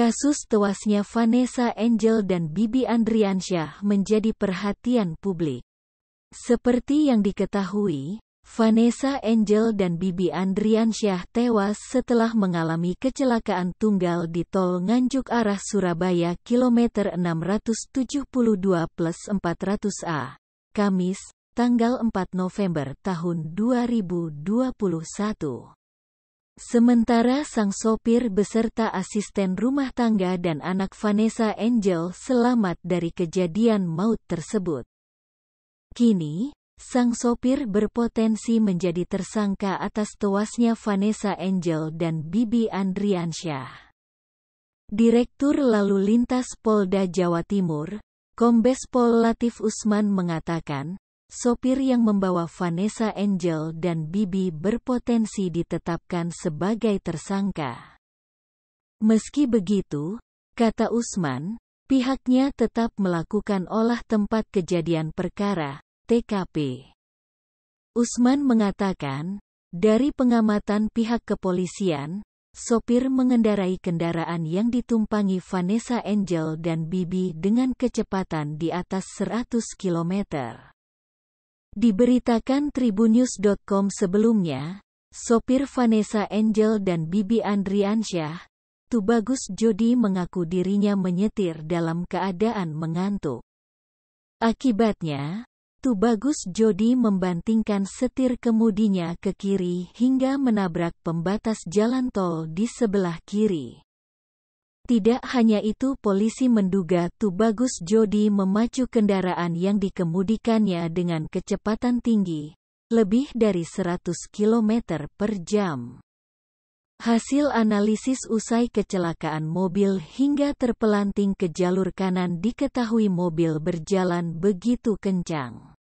Kasus tewasnya Vanessa Angel dan Bibi Andriansyah menjadi perhatian publik. Seperti yang diketahui, Vanessa Angel dan Bibi Andriansyah tewas setelah mengalami kecelakaan tunggal di tol Nganjuk arah Surabaya kilometer 672 plus 400A, Kamis, tanggal 4 November tahun 2021. Sementara sang sopir beserta asisten rumah tangga dan anak Vanessa Angel selamat dari kejadian maut tersebut. Kini, sang sopir berpotensi menjadi tersangka atas tewasnya Vanessa Angel dan Bibi Andriansyah. Direktur Lalu Lintas Polda Jawa Timur, Kombes Pol Latif Usman mengatakan, sopir yang membawa Vanessa Angel dan Bibi berpotensi ditetapkan sebagai tersangka. Meski begitu, kata Usman, pihaknya tetap melakukan olah tempat kejadian perkara, TKP. Usman mengatakan, dari pengamatan pihak kepolisian, sopir mengendarai kendaraan yang ditumpangi Vanessa Angel dan Bibi dengan kecepatan di atas 100 km. Diberitakan Tribunnews.com sebelumnya, sopir Vanessa Angel dan Bibi Andriansyah, Tubagus Jodi mengaku dirinya menyetir dalam keadaan mengantuk. Akibatnya, Tubagus Jodi membantingkan setir kemudinya ke kiri hingga menabrak pembatas jalan tol di sebelah kiri. Tidak hanya itu polisi menduga Tubagus Jody memacu kendaraan yang dikemudikannya dengan kecepatan tinggi, lebih dari 100 km per jam. Hasil analisis usai kecelakaan mobil hingga terpelanting ke jalur kanan diketahui mobil berjalan begitu kencang.